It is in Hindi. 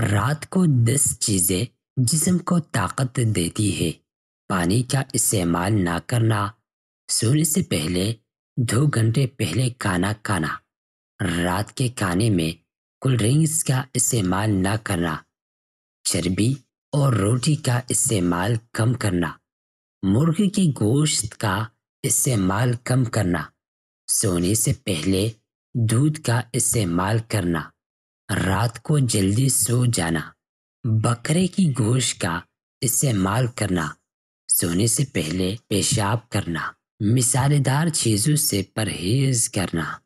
रात को दस चीज़ें जिसम को ताकत देती है पानी का इस्तेमाल ना करना सोने से पहले दो घंटे पहले खाना खाना रात के खाने में कोल्ड ड्रिंक्स का इस्तेमाल ना करना चर्बी और रोटी का इस्तेमाल कम करना मुर्गी के गोश्त का इस्तेमाल कम करना सोने से पहले दूध का इस्तेमाल करना रात को जल्दी सो जाना बकरे की गोश्त का इस्तेमाल करना सोने से पहले पेशाब करना मिसालेदार चीज़ों से परहेज करना